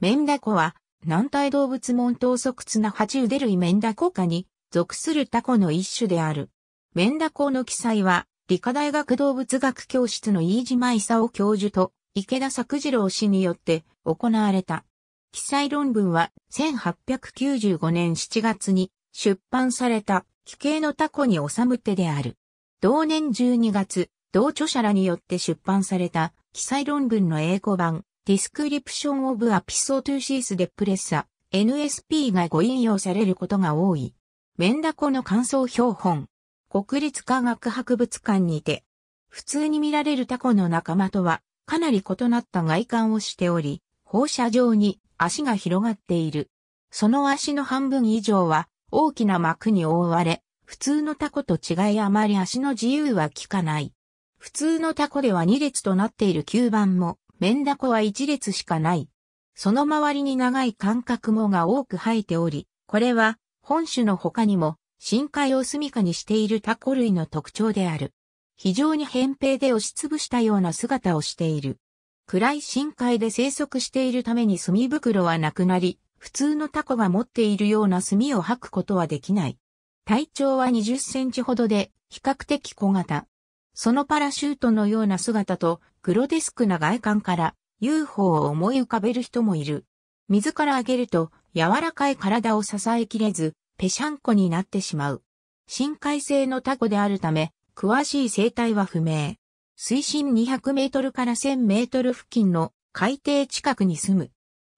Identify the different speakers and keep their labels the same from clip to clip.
Speaker 1: メンダコは、軟体動物門頭足綱爬虫類メンダコ科に属するタコの一種である。メンダコの記載は、理科大学動物学教室の飯島勲教授と池田作次郎氏によって行われた。記載論文は1895年7月に出版された奇形のタコに収む手である。同年12月、同著者らによって出版された記載論文の英語版ディスクリプションオブアピソトゥ c ー t e u s i s d NSP がご引用されることが多い。メンダコの感想標本。国立科学博物館にて、普通に見られるタコの仲間とはかなり異なった外観をしており、放射状に足が広がっている。その足の半分以上は大きな膜に覆われ、普通のタコと違いあまり足の自由は効かない。普通のタコでは2列となっている吸盤もメンダコは一列しかない。その周りに長い間隔もが多く生えており、これは本種の他にも深海を住処にしているタコ類の特徴である。非常に扁平で押しつぶしたような姿をしている。暗い深海で生息しているために墨袋はなくなり、普通のタコが持っているような墨を吐くことはできない。体長は20センチほどで、比較的小型。そのパラシュートのような姿とグロテスクな外観から UFO を思い浮かべる人もいる。水からあげると柔らかい体を支えきれず、ぺしゃんこになってしまう。深海性のタコであるため、詳しい生態は不明。水深200メートルから1000メートル付近の海底近くに住む。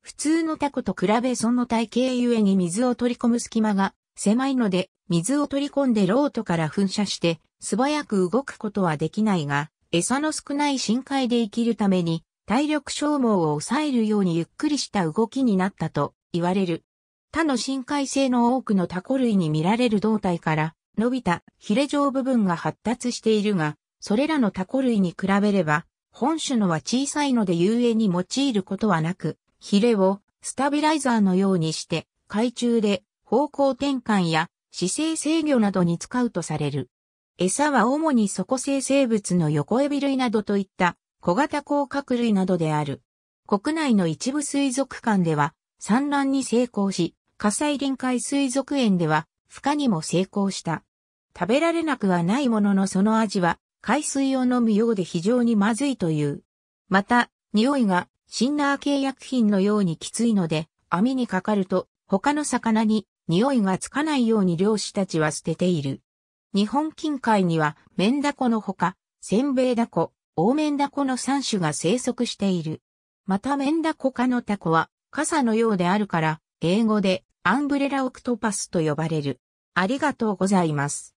Speaker 1: 普通のタコと比べその体型ゆえに水を取り込む隙間が狭いので、水を取り込んでロートから噴射して素早く動くことはできないが、餌の少ない深海で生きるために、体力消耗を抑えるようにゆっくりした動きになったと言われる。他の深海性の多くのタコ類に見られる胴体から伸びたヒレ状部分が発達しているが、それらのタコ類に比べれば、本種のは小さいので遊泳に用いることはなく、ヒレをスタビライザーのようにして、海中で方向転換や姿勢制御などに使うとされる。餌は主に底生生物の横エビ類などといった小型甲殻類などである。国内の一部水族館では産卵に成功し、火災臨海水族園では孵化にも成功した。食べられなくはないもののその味は海水を飲むようで非常にまずいという。また、匂いがシンナー系薬品のようにきついので、網にかかると他の魚に匂いがつかないように漁師たちは捨てている。日本近海には、メンダコのほか、センベイダコ、オーメンダコの3種が生息している。またメンダコ科のタコは、傘のようであるから、英語でアンブレラオクトパスと呼ばれる。ありがとうございます。